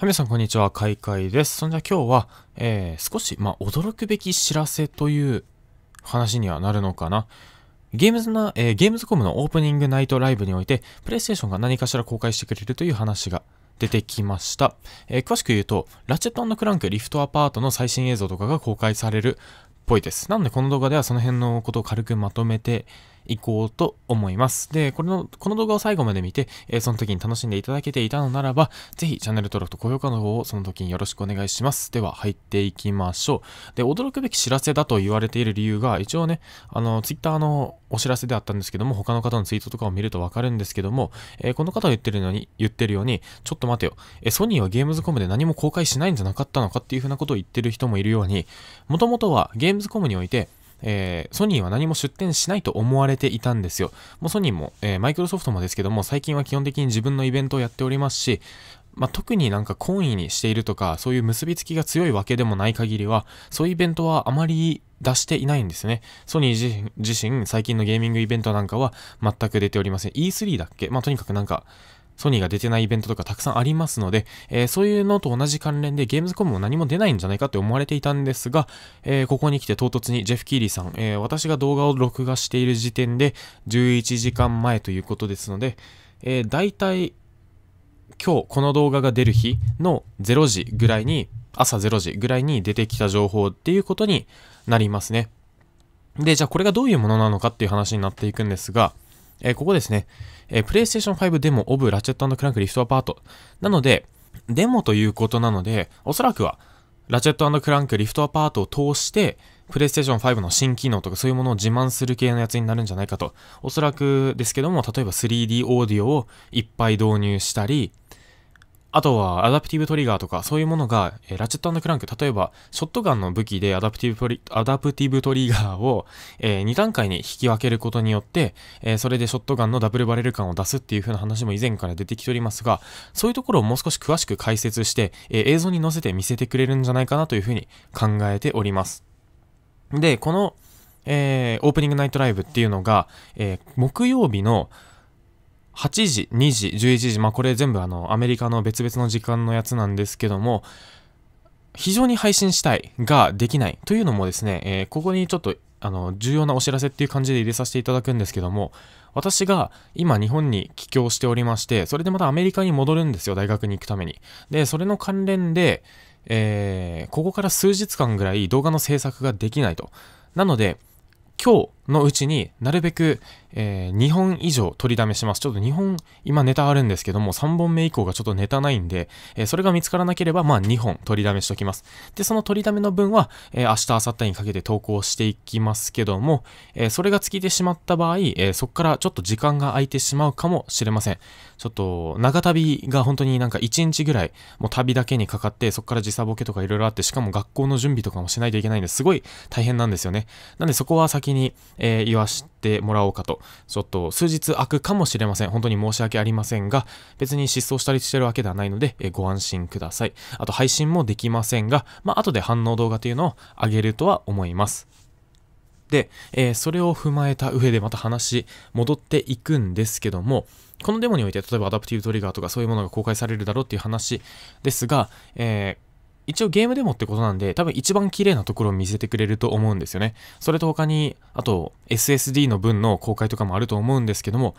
はい、皆さん、こんにちは。かいです。そんじゃ今日は、えー、少し、まあ、驚くべき知らせという話にはなるのかな。ゲームズな、えー、ゲームズコムのオープニングナイトライブにおいて、プレイステーションが何かしら公開してくれるという話が出てきました。えー、詳しく言うと、ラチェットクランクリフトアパートの最新映像とかが公開されるっぽいです。なので、この動画ではその辺のことを軽くまとめていこうと思います。で、これの、この動画を最後まで見て、えー、その時に楽しんでいただけていたのならば、ぜひチャンネル登録と高評価の方をその時によろしくお願いします。では、入っていきましょう。で、驚くべき知らせだと言われている理由が、一応ね、あの、Twitter のお知らせであったんですけども、他の方のツイートとかを見るとわかるんですけども、えー、この方が言ってるのに、言ってるように、ちょっと待てよ、えー、ソニーはゲームズコムで何も公開しないんじゃなかったのかっていうふうなことを言ってる人もいるように、もともとはゲームズコムにおいて、えー、ソニーは何も出展しないと思われていたんですよ。もうソニーも、えー、マイクロソフトもですけども、最近は基本的に自分のイベントをやっておりますし、まあ、特になんか懇意にしているとか、そういう結びつきが強いわけでもない限りは、そういうイベントはあまり出していないんですね。ソニー自身、最近のゲーミングイベントなんかは全く出ておりません。E3 だっけまあ、とにかくなんか、ソニーが出てないイベントとかたくさんありますので、えー、そういうのと同じ関連でゲームズコムも何も出ないんじゃないかって思われていたんですが、えー、ここに来て唐突にジェフ・キーリーさん、えー、私が動画を録画している時点で11時間前ということですので、えー、大体今日この動画が出る日の0時ぐらいに、朝0時ぐらいに出てきた情報っていうことになりますね。で、じゃあこれがどういうものなのかっていう話になっていくんですが、えー、ここですね、えー、PlayStation 5デモオブラチェットクランクリフトアパート。なので、デモということなので、おそらくは、ラチェットクランクリフトアパートを通して、PlayStation 5の新機能とかそういうものを自慢する系のやつになるんじゃないかと。おそらくですけども、例えば 3D オーディオをいっぱい導入したり、あとはアダプティブトリガーとかそういうものが、えー、ラチェットクランク、例えばショットガンの武器でアダプティブトリアダプティブトリガーを、えー、2段階に引き分けることによって、えー、それでショットガンのダブルバレル感を出すっていう風な話も以前から出てきておりますが、そういうところをもう少し詳しく解説して、え映像に乗せて見せてくれるんじゃないかなという風に考えております。で、この、えー、オープニングナイトライブっていうのが、えー、木曜日の8時、2時、11時、まあ、これ全部あの、アメリカの別々の時間のやつなんですけども、非常に配信したいができないというのもですね、えー、ここにちょっとあの重要なお知らせっていう感じで入れさせていただくんですけども私が今日本に帰郷しておりましてそれでまたアメリカに戻るんですよ大学に行くためにでそれの関連で、えー、ここから数日間ぐらい動画の制作ができないとなので今日のうちになるべく、えー、2本以上取りだめします。ちょっと2本、今ネタあるんですけども、3本目以降がちょっとネタないんで、えー、それが見つからなければ、まあ2本取りだめしておきます。で、その取りだめの分は、えー、明日、明後日にかけて投稿していきますけども、えそれが尽きてしまった場合、えそこからちょっと時間が空いてしまうかもしれません。ちょっと、長旅が本当になんか1日ぐらい、もう旅だけにかかって、そこから時差ボケとかいろいろあって、しかも学校の準備とかもしないといけないんですごい大変なんですよね。なんでそこは先に、えー、言わしてもらおうかと、ちょっと数日空くかもしれません。本当に申し訳ありませんが、別に失踪したりしてるわけではないので、えー、ご安心ください。あと配信もできませんが、まあ、後で反応動画というのを上げるとは思います。で、えー、それを踏まえた上でまた話戻っていくんですけども、このデモにおいて、例えばアダプティブトリガーとかそういうものが公開されるだろうっていう話ですが、えー一応ゲームデモってことなんで、多分一番綺麗なところを見せてくれると思うんですよね。それと他に、あと SSD の分の公開とかもあると思うんですけども、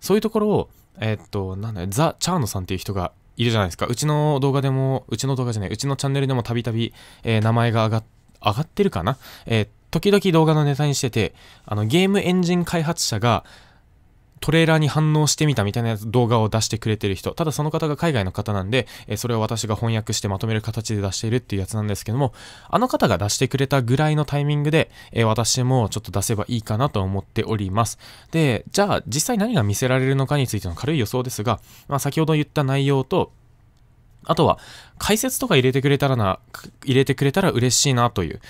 そういうところを、えー、っと、なんだザ・チャーノさんっていう人がいるじゃないですか。うちの動画でも、うちの動画じゃない、うちのチャンネルでもたびたび、え名前が上が、上がってるかなえー、時々動画のネタにしてて、あの、ゲームエンジン開発者が、トレーラーに反応してみたみたいな動画を出してくれてる人、ただその方が海外の方なんで、えそれを私が翻訳してまとめる形で出しているっていうやつなんですけども、あの方が出してくれたぐらいのタイミングで、え私もちょっと出せばいいかなと思っております。で、じゃあ実際何が見せられるのかについての軽い予想ですが、まあ、先ほど言った内容と、あとは解説とか入れてくれたらな、入れてくれたら嬉しいなという、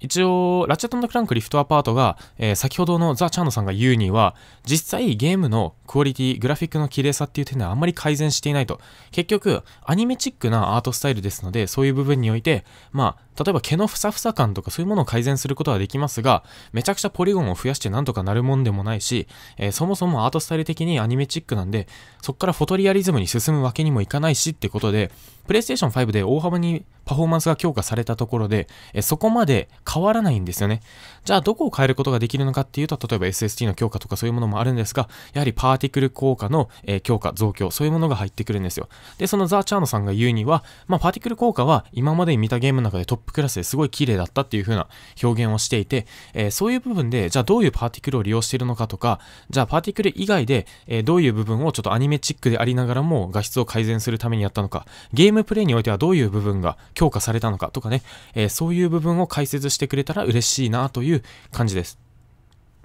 一応、ラチェットクランクリフトアパートが、えー、先ほどのザ・チャーノさんが言うには、実際ゲームのクオリティ、グラフィックの綺麗さっていう点ではあんまり改善していないと。結局、アニメチックなアートスタイルですので、そういう部分において、まあ、例えば毛のふさふさ感とかそういうものを改善することはできますが、めちゃくちゃポリゴンを増やしてなんとかなるもんでもないし、えー、そもそもアートスタイル的にアニメチックなんで、そこからフォトリアリズムに進むわけにもいかないしってことで、PlayStation 5で大幅にパフォーマンスが強化されたところで、えそこまで変わらないんですよね。じゃあどこを変えることができるのかっていうと、例えば SSD の強化とかそういうものもあるんですが、やはりパーティクル効果の、え強化、増強、そういうものが入ってくるんですよ。で、そのザーチャーノさんが言うには、まあ、パーティクル効果は今までに見たゲームの中でトップクラスですごい綺麗だったっていう風な表現をしていて、えー、そういう部分で、じゃあどういうパーティクルを利用しているのかとか、じゃあパーティクル以外で、えー、どういう部分をちょっとアニメチックでありながらも画質を改善するためにやったのか、ゲームムプレイにおいてはどういう部分が強化されたのかとかね、えー、そういう部分を解説してくれたら嬉しいなという感じです。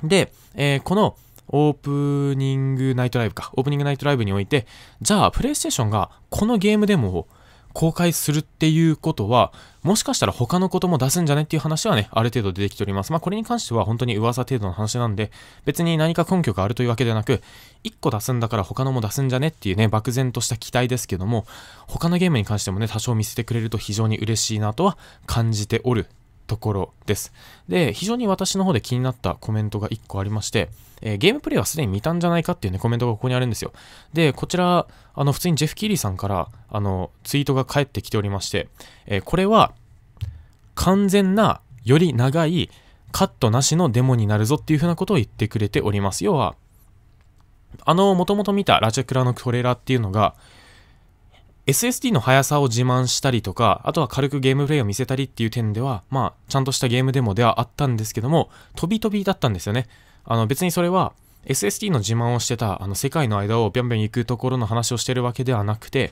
で、えー、このオープニングナイトライブか、オープニングナイトライブにおいて、じゃあ、プレイステーションがこのゲームデモを公開するっていうことは、もしかしたら他のことも出すんじゃねっていう話はね、ある程度出てきております。まあこれに関しては本当に噂程度の話なんで、別に何か根拠があるというわけではなく、1個出すんだから他のも出すんじゃねっていうね、漠然とした期待ですけども、他のゲームに関してもね、多少見せてくれると非常に嬉しいなとは感じておるところです。で、非常に私の方で気になったコメントが1個ありまして、えー、ゲームプレイはすでに見たんじゃないかっていうね、コメントがここにあるんですよ。で、こちら、あの、普通にジェフ・キーリーさんから、あの、ツイートが返ってきておりまして、えー、これは、完全な、より長い、カットなしのデモになるぞっていうふうなことを言ってくれております。要は、あの、もともと見たラジャクラのトレーラーっていうのが、SSD の速さを自慢したりとか、あとは軽くゲームプレイを見せたりっていう点では、まあ、ちゃんとしたゲームデモではあったんですけども、飛び飛びだったんですよね。あの、別にそれは、SSD の自慢をしてた、あの、世界の間をビャンビャン行くところの話をしてるわけではなくて、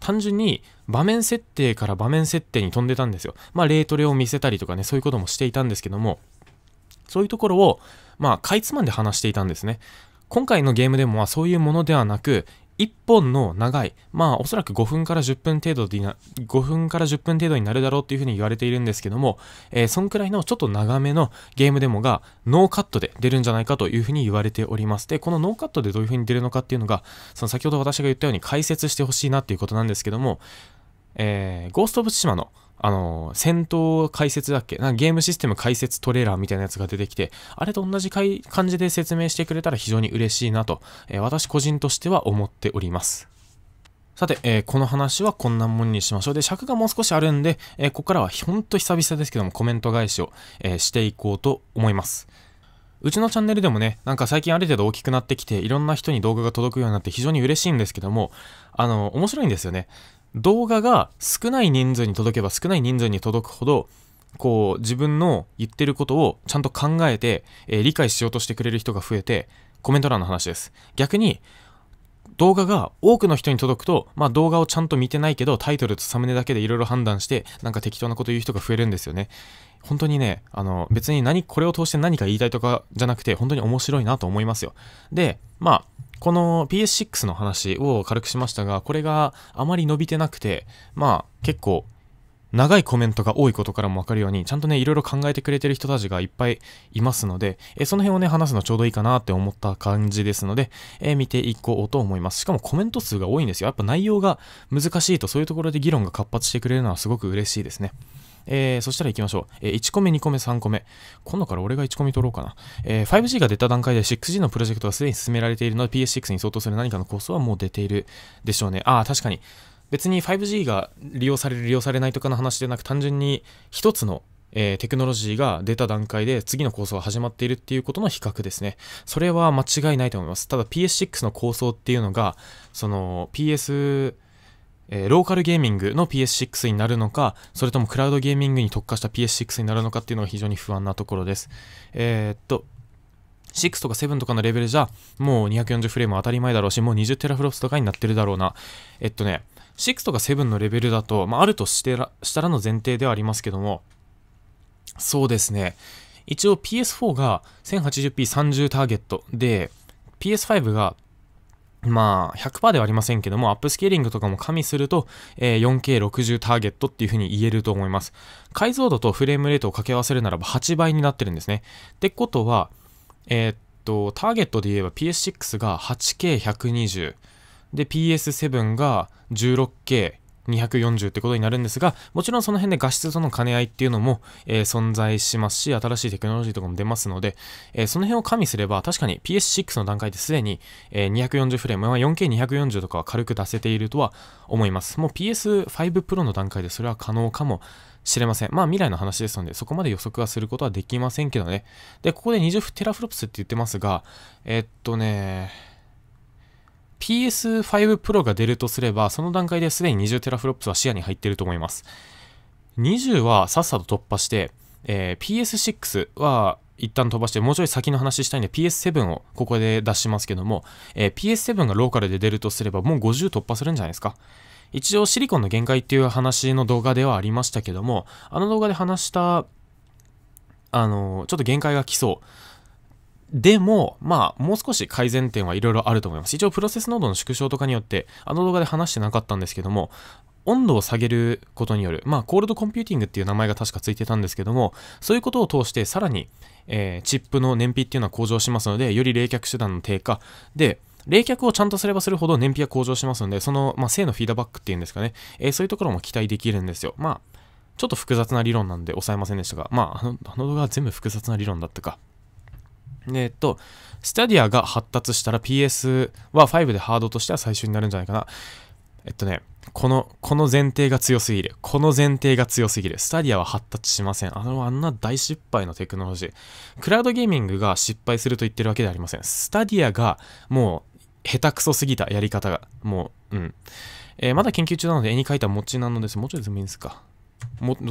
単純に場面設定から場面設定に飛んでたんですよ。まあ、ートレを見せたりとかね、そういうこともしていたんですけども、そういうところを、まあ、かいつまんで話していたんですね。今回のゲームでもはそういうものではなく、1本の長い、まあおそらく5分から10分程度でな、5分から10分程度になるだろうっていうふうに言われているんですけども、えー、そんくらいのちょっと長めのゲームデモがノーカットで出るんじゃないかというふうに言われております。で、このノーカットでどういうふうに出るのかっていうのが、その先ほど私が言ったように解説してほしいなっていうことなんですけども、えー、ゴースト・オブ・シマの、あのー、戦闘解説だっけなんゲームシステム解説トレーラーみたいなやつが出てきて、あれと同じ感じで説明してくれたら非常に嬉しいなと、えー、私個人としては思っております。さて、えー、この話はこんなもんにしましょう。で、尺がもう少しあるんで、えー、ここからはほんと久々ですけどもコメント返しを、えー、していこうと思います。うちのチャンネルでもね、なんか最近ある程度大きくなってきて、いろんな人に動画が届くようになって非常に嬉しいんですけども、あの、面白いんですよね。動画が少ない人数に届けば少ない人数に届くほどこう自分の言ってることをちゃんと考えて、えー、理解しようとしてくれる人が増えてコメント欄の話です逆に動画が多くの人に届くと、まあ、動画をちゃんと見てないけどタイトルとサムネだけでいろいろ判断してなんか適当なこと言う人が増えるんですよね本当にねあの別に何これを通して何か言いたいとかじゃなくて本当に面白いなと思いますよでまあこの PS6 の話を軽くしましたが、これがあまり伸びてなくて、まあ結構長いコメントが多いことからもわかるように、ちゃんとね、いろいろ考えてくれてる人たちがいっぱいいますので、えその辺をね、話すのちょうどいいかなって思った感じですので、え見ていこうと思います。しかもコメント数が多いんですよ。やっぱ内容が難しいと、そういうところで議論が活発してくれるのはすごく嬉しいですね。えー、そしたら行きましょう。えー、1個目、2個目、3個目。今度から俺が1個目取ろうかな。えー、5G が出た段階で 6G のプロジェクトはすでに進められているので PS6 に相当する何かのコースはもう出ているでしょうね。ああ、確かに。別に 5G が利用される、利用されないとかの話でなく、単純に1つのえー、テクノロジーが出た段階で次の構想が始まっているっていうことの比較ですね。それは間違いないと思います。ただ PS6 の構想っていうのが、その PS、えー、ローカルゲーミングの PS6 になるのか、それともクラウドゲーミングに特化した PS6 になるのかっていうのが非常に不安なところです。えー、っと、6とか7とかのレベルじゃ、もう240フレーム当たり前だろうし、もう20テラフロスとかになってるだろうな。えっとね、6とか7のレベルだと、まあ、あるとしてら、したらの前提ではありますけども、そうですね。一応 PS4 が 1080p30 ターゲットで、PS5 がまあ、100%ではありませんけども、アップスケーリングとかも加味すると、えー、4K60 ターゲットっていう風に言えると思います。解像度とフレームレートを掛け合わせるならば8倍になってるんですね。ってことは、えー、っと、ターゲットで言えば PS6 が 8K120、で、PS7 が 16K、240ってことになるんですが、もちろんその辺で画質との兼ね合いっていうのも、えー、存在しますし、新しいテクノロジーとかも出ますので、えー、その辺を加味すれば、確かに PS6 の段階ですでに、えー、240フレーム、まあ、4K240 とかは軽く出せているとは思います。もう PS5 Pro の段階でそれは可能かもしれません。まあ未来の話ですので、そこまで予測はすることはできませんけどね。で、ここで20テラフロプスって言ってますが、えっとね、PS5 Pro が出るとすれば、その段階ですでに 20TFLOPS は視野に入ってると思います。20はさっさと突破して、えー、PS6 は一旦飛ばして、もうちょい先の話したいんで PS7 をここで出しますけども、えー、PS7 がローカルで出るとすればもう50突破するんじゃないですか。一応シリコンの限界っていう話の動画ではありましたけども、あの動画で話した、あのー、ちょっと限界が来そう。でも、まあ、もう少し改善点はいろいろあると思います。一応、プロセス濃度の縮小とかによって、あの動画で話してなかったんですけども、温度を下げることによる、まあ、コールドコンピューティングっていう名前が確かついてたんですけども、そういうことを通して、さらに、えー、チップの燃費っていうのは向上しますので、より冷却手段の低下で、冷却をちゃんとすればするほど燃費は向上しますので、その、まあ、性のフィードバックっていうんですかね、えー、そういうところも期待できるんですよ。まあ、ちょっと複雑な理論なんで抑えませんでしたが、まあ、あの動画は全部複雑な理論だったか。えっと、スタディアが発達したら PS は5でハードとしては最初になるんじゃないかな。えっとね、この、この前提が強すぎる。この前提が強すぎる。スタディアは発達しません。あの、あんな大失敗のテクノロジー。クラウドゲーミングが失敗すると言ってるわけではありません。スタディアがもう下手くそすぎたやり方が。もう、うん。えー、まだ研究中なので絵に描いた餅なのです。もうちょいでもいいんですか。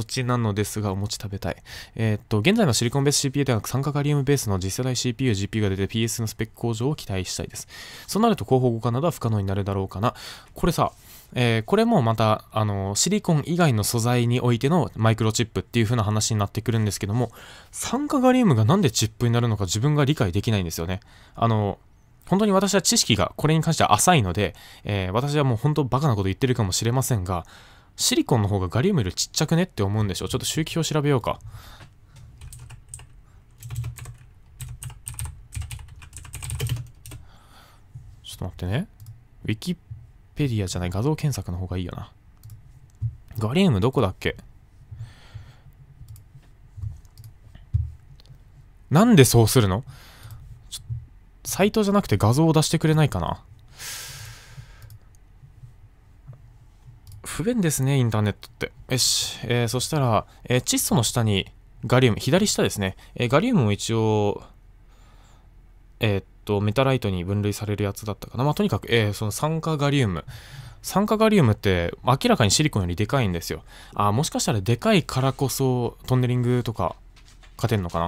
ちなのですが、お餅食べたい。えー、っと、現在のシリコンベース CPU ではなく、酸化カリウムベースの次世代 CPU、GPU が出て PS のスペック向上を期待したいです。そうなると広報互換などは不可能になるだろうかな。これさ、えー、これもまた、あの、シリコン以外の素材においてのマイクロチップっていう風な話になってくるんですけども、酸化ガリウムがなんでチップになるのか自分が理解できないんですよね。あの、本当に私は知識がこれに関しては浅いので、えー、私はもう本当バカなこと言ってるかもしれませんが、シリコンの方がガリウムよりちっちゃくねって思うんでしょちょっと周期表調べようか。ちょっと待ってね。ウィキペディアじゃない画像検索の方がいいよな。ガリウムどこだっけなんでそうするのサイトじゃなくて画像を出してくれないかな不便ですね、インターネットって。よし。えー、そしたら、えー、窒素の下にガリウム、左下ですね。えー、ガリウムも一応、えー、っと、メタライトに分類されるやつだったかな。まあ、とにかく、えー、その酸化ガリウム。酸化ガリウムって明らかにシリコンよりでかいんですよ。あ、もしかしたらでかいからこそトンネリングとか勝てんのかな。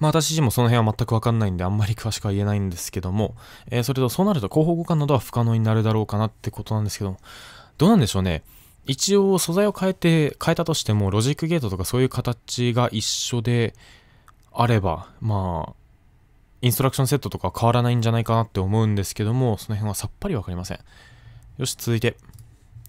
まあ私自身もその辺は全くわかんないんであんまり詳しくは言えないんですけども、えー、それとそうなると広報互換などは不可能になるだろうかなってことなんですけども、どうなんでしょうね。一応素材を変えて、変えたとしても、ロジックゲートとかそういう形が一緒であれば、まあ、インストラクションセットとか変わらないんじゃないかなって思うんですけども、その辺はさっぱりわかりません。よし、続いて。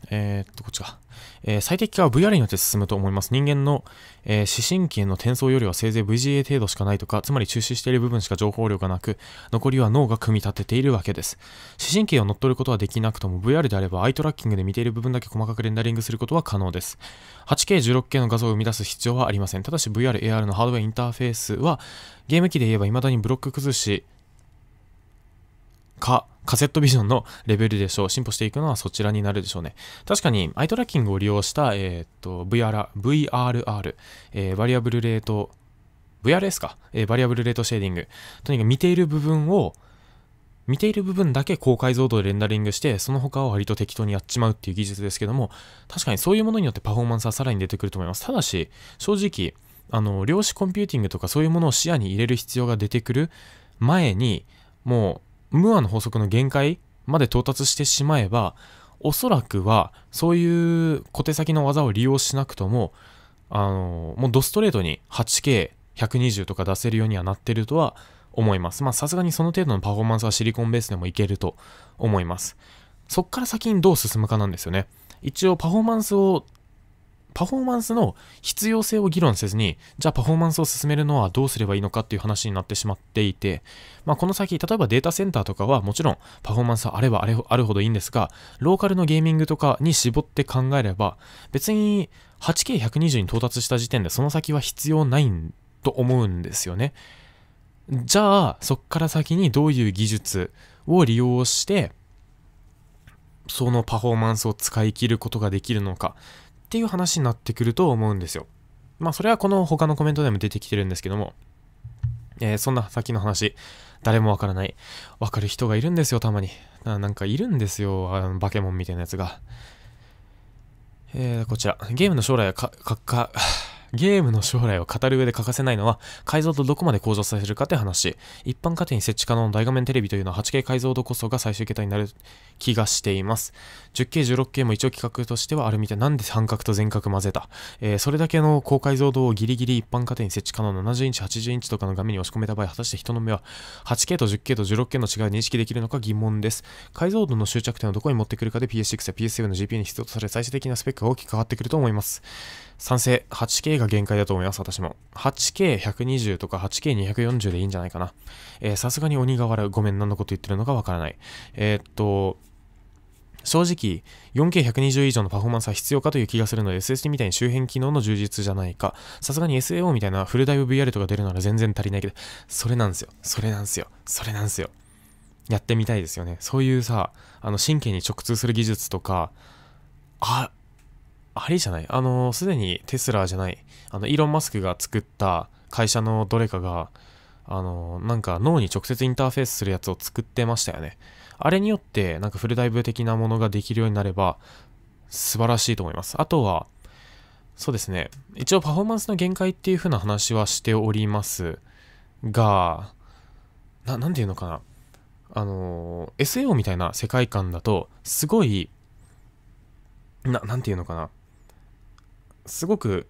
えー、っと、こっちか。えー、最適化は VR によって進むと思います。人間の、えー、視神経の転送よりはせいぜい VGA 程度しかないとか、つまり中止している部分しか情報量がなく、残りは脳が組み立てているわけです。視神経を乗っ取ることはできなくとも、VR であればアイトラッキングで見ている部分だけ細かくレンダリングすることは可能です。8K16K の画像を生み出す必要はありません。ただし VR、AR のハードウェアインターフェースは、ゲーム機で言えば未だにブロック崩し、か、カセットビジョンのレベルでしょう。進歩していくのはそちらになるでしょうね。確かに、アイトラッキングを利用した、えー、っと、VR、VRR、えー、バリアブルレート、VRS か、えー、バリアブルレートシェーディング。とにかく見ている部分を、見ている部分だけ高解像度でレンダリングして、その他を割と適当にやっちまうっていう技術ですけども、確かにそういうものによってパフォーマンスはさらに出てくると思います。ただし、正直、あの、量子コンピューティングとかそういうものを視野に入れる必要が出てくる前に、もうムーアの法則の限界まで到達してしまえば、おそらくは、そういう小手先の技を利用しなくとも、あの、もうドストレートに 8K120 とか出せるようにはなってるとは思います。まあ、さすがにその程度のパフォーマンスはシリコンベースでもいけると思います。そっから先にどう進むかなんですよね。一応パフォーマンスをパフォーマンスの必要性を議論せずに、じゃあパフォーマンスを進めるのはどうすればいいのかっていう話になってしまっていて、まあ、この先、例えばデータセンターとかはもちろんパフォーマンスはあればあるほどいいんですが、ローカルのゲーミングとかに絞って考えれば、別に 8K120 に到達した時点でその先は必要ないと思うんですよね。じゃあ、そっから先にどういう技術を利用して、そのパフォーマンスを使い切ることができるのかっていう話になってくると思うんですよ。まあそれはこの他のコメントでも出てきてるんですけども、えー、そんな先の話、誰もわからない。わかる人がいるんですよ、たまに。なんかいるんですよ、あのバケモンみたいなやつが。えー、こちら、ゲームの将来はか、か、か、ゲームの将来を語る上で欠かせないのは、解像度どこまで向上させるかって話。一般家庭に設置可能の大画面テレビというのは 8K 解像度こそが最終形態になる気がしています。10K、16K も一応企画としてはあるみたい。なんで半角と全角混ぜた、えー、それだけの高解像度をギリギリ一般家庭に設置可能の70インチ、80インチとかの画面に押し込めた場合、果たして人の目は 8K と 10K と 16K の違いを認識できるのか疑問です。解像度の終着点をどこに持ってくるかで PS6 や PS7 の GPU に必要とされ最終的なスペックが大きく変わってくると思います。賛成。8K が限界だと思います、私も。8K120 とか 8K240 でいいんじゃないかな。えさすがに鬼が笑う。ごめん、何のこと言ってるのかわからない。えー、っと、正直、4K120 以上のパフォーマンスは必要かという気がするので、SSD みたいに周辺機能の充実じゃないか。さすがに SAO みたいなフルダイブ VR とか出るなら全然足りないけど、それなんですよ。それなんですよ。それなんですよ。やってみたいですよね。そういうさ、あの神経に直通する技術とか、あ、あれじゃないあの、すでにテスラじゃない、あの、イーロン・マスクが作った会社のどれかが、あの、なんか脳に直接インターフェースするやつを作ってましたよね。あれによって、なんかフルダイブ的なものができるようになれば、素晴らしいと思います。あとは、そうですね。一応パフォーマンスの限界っていう風な話はしておりますが、な、なんていうのかな。あの、SAO みたいな世界観だと、すごい、な、なんていうのかな。すごく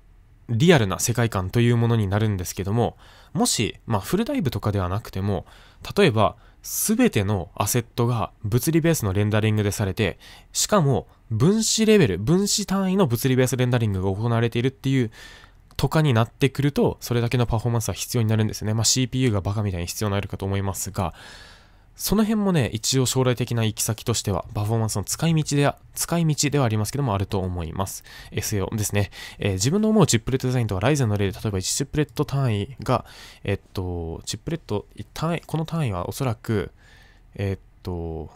リアルな世界観というものになるんですけどももし、まあ、フルダイブとかではなくても例えば全てのアセットが物理ベースのレンダリングでされてしかも分子レベル分子単位の物理ベースレンダリングが行われているっていうとかになってくるとそれだけのパフォーマンスは必要になるんですね、まあ、CPU がバカみたいに必要になるかと思いますがその辺もね、一応将来的な行き先としては、パフォーマンスの使い道では、使い道ではありますけども、あると思います。SEO ですね。えー、自分の思うチップレットデザインとは、ライゼンの例で、例えば1チップレット単位が、えっと、チップレット単位、この単位はおそらく、えっと、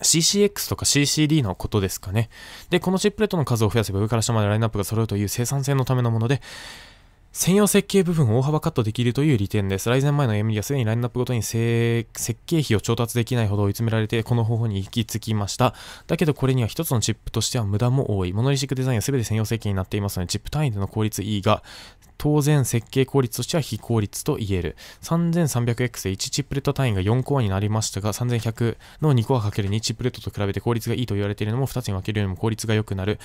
CCX とか CCD のことですかね。で、このチップレットの数を増やせば上から下までラインナップが揃うという生産性のためのもので、専用設計部分を大幅カットできるという利点です。来ン前の AMD はすでにラインナップごとに設計費を調達できないほど追い詰められて、この方法に行き着きました。だけどこれには一つのチップとしては無駄も多い。モノリシックデザインは全て専用設計になっていますので、チップ単位での効率いいが、当然設計効率としては非効率と言える。3300X で1チップレット単位が4コアになりましたが、3100の2コア ×2 チップレットと比べて効率がいいと言われているのも2つに分けるよりも効率が良くなる。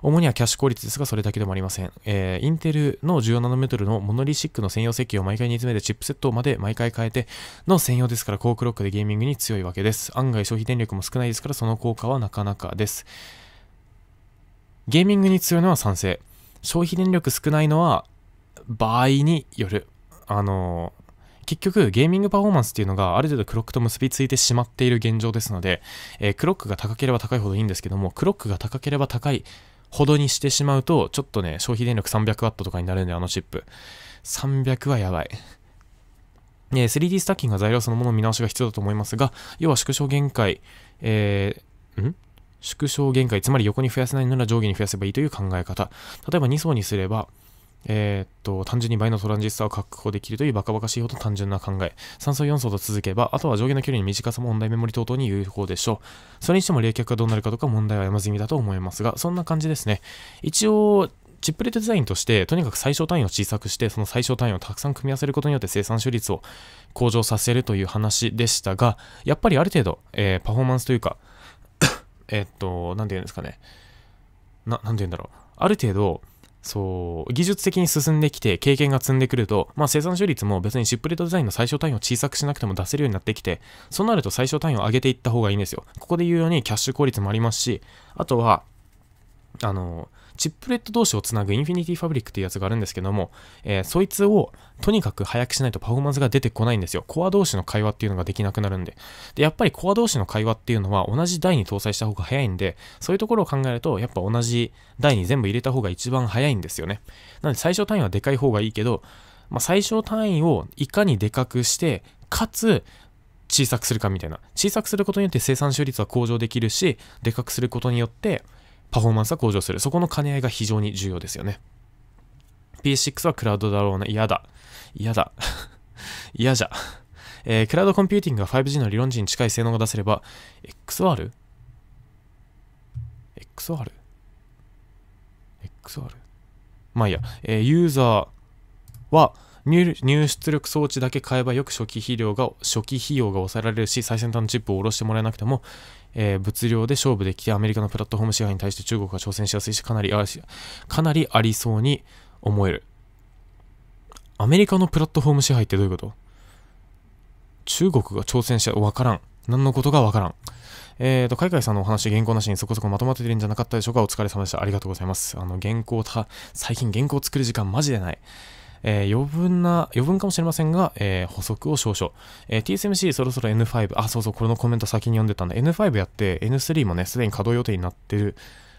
主にはキャッシュ効率ですが、それだけでもありません。えー、インテルの14ナノメートルのモノリシックの専用設計を毎回煮詰めてチップセットまで毎回変えての専用ですから、高クロックでゲーミングに強いわけです。案外消費電力も少ないですから、その効果はなかなかです。ゲーミングに強いのは賛成。消費電力少ないのは場合による。あの結局ゲーミングパフォーマンスっていうのがある程度クロックと結びついてしまっている現状ですので、えー、クロックが高ければ高いほどいいんですけどもクロックが高ければ高いほどにしてしまうとちょっとね消費電力 300W とかになるんであのチップ300はやばいね、3D スタッキングは材料そのもの見直しが必要だと思いますが、要は縮小限界、えー、ん縮小限界、つまり横に増やせないなら上下に増やせばいいという考え方。例えば2層にすれば、えー、っと、単純に倍のトランジスタを確保できるというバカバカしいほど単純な考え。3層4層と続けば、あとは上下の距離の短さも問題メモリ等々に有効でしょう。それにしても冷却がどうなるかとか問題は山積みだと思いますが、そんな感じですね。一応、チップレットデザインとして、とにかく最小単位を小さくして、その最小単位をたくさん組み合わせることによって生産処理率を向上させるという話でしたが、やっぱりある程度、えー、パフォーマンスというか えっと、なんて言うんですかね。な、なんて言うんだろう。ある程度、そう、技術的に進んできて、経験が積んでくると、まあ生産処理率も別にシップレートデザインの最小単位を小さくしなくても出せるようになってきて、そうなると最小単位を上げていった方がいいんですよ。ここで言うようにキャッシュ効率もありますし、あとは、あの、チップレット同士をつなぐインフィニティファブリックっていうやつがあるんですけども、えー、そいつをとにかく早くしないとパフォーマンスが出てこないんですよ。コア同士の会話っていうのができなくなるんで。で、やっぱりコア同士の会話っていうのは同じ台に搭載した方が早いんで、そういうところを考えると、やっぱ同じ台に全部入れた方が一番早いんですよね。なので最小単位はでかい方がいいけど、まあ、最小単位をいかにでかくして、かつ、小さくするかみたいな。小さくすることによって生産収率は向上できるし、でかくすることによって、パフォーマンスは向上する。そこの兼ね合いが非常に重要ですよね。PS6 はクラウドだろうな。嫌だ。嫌だ。嫌じゃ。えー、クラウドコンピューティングが 5G の理論値に近い性能が出せれば、XR?XR? XR? XR? まあいいや、えー、ユーザーは、入出力装置だけ買えばよく初期費用が初期費用が抑えられるし最先端のチップを下ろしてもらえなくても、えー、物量で勝負できてアメリカのプラットフォーム支配に対して中国が挑戦しやすいしかなりあかなりありそうに思えるアメリカのプラットフォーム支配ってどういうこと中国が挑戦しわからん何のことがわからんえーと、海外さんのお話、原稿なしにそこそこまとまってるんじゃなかったでしょうかお疲れ様でした。ありがとうございます。あの、原稿た、最近原稿作る時間マジでない。えー、余分な、余分かもしれませんが、えー、補足を少々。えー、TSMC そろそろ N5、あ、そうそう、これのコメント先に読んでたんだ。N5 やって N3 もね、すでに稼働予定になってる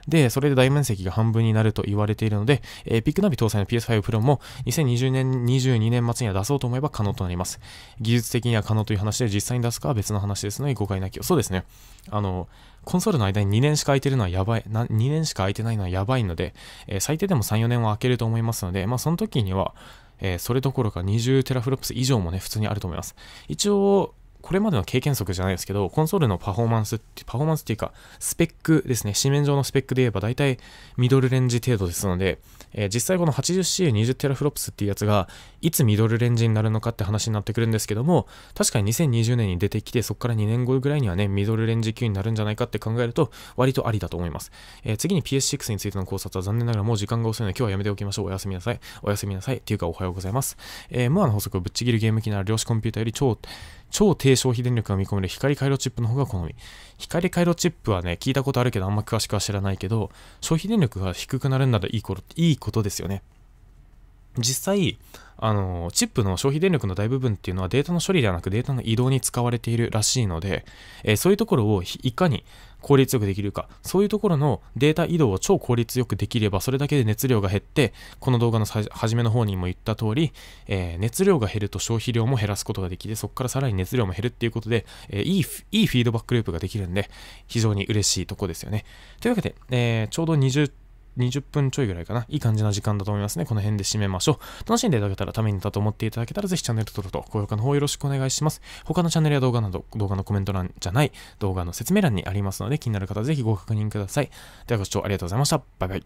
で、それで大面積が半分になると言われているので、えー、ピックナビ搭載の PS5 Pro も2020年、22年末には出そうと思えば可能となります。技術的には可能という話で実際に出すかは別の話ですので誤解なきを。そうですね。あの、コンソールの間に2年しか空いてるのはやばい、な2年しか空いてないのはやばいので、えー、最低でも3、4年は空けると思いますので、まあその時には、えー、それどころか20テラフロップス以上もね、普通にあると思います。一応、これまでの経験則じゃないですけど、コンソールのパフォーマンスって、パフォーマンスっていうか、スペックですね、紙面上のスペックで言えば大体ミドルレンジ程度ですので、えー、実際この 80C20TFLOPS っていうやつが、いつミドルレンジになるのかって話になってくるんですけども、確かに2020年に出てきて、そこから2年後ぐらいにはね、ミドルレンジ級になるんじゃないかって考えると、割とありだと思います。えー、次に PS6 についての考察は残念ながらもう時間が遅いので、今日はやめておきましょう。おやすみなさい。おやすみなさい。っていうかおはようございます。えー、ムアの法則をぶっちぎるゲーム機なら量子コンピュータより超、超低消費電力が見込める光回路チップの方が好み。光回路チップはね、聞いたことあるけどあんま詳しくは知らないけど、消費電力が低くなるならいいこと、いいことですよね。実際、あの、チップの消費電力の大部分っていうのはデータの処理ではなくデータの移動に使われているらしいので、えー、そういうところをいかに効率よくできるか、そういうところのデータ移動を超効率よくできれば、それだけで熱量が減って、この動画の初めの方にも言った通り、えー、熱量が減ると消費量も減らすことができて、そこからさらに熱量も減るっていうことで、えー、いい、いいフィードバックループができるんで、非常に嬉しいとこですよね。というわけで、えちょうど20 20分ちょいぐらいかな。いい感じな時間だと思いますね。この辺で締めましょう。楽しんでいただけたらためになったと思っていただけたら、ぜひチャンネル登録と高評価の方よろしくお願いします。他のチャンネルや動画など、動画のコメント欄じゃない、動画の説明欄にありますので、気になる方はぜひご確認ください。ではご視聴ありがとうございました。バイバイ。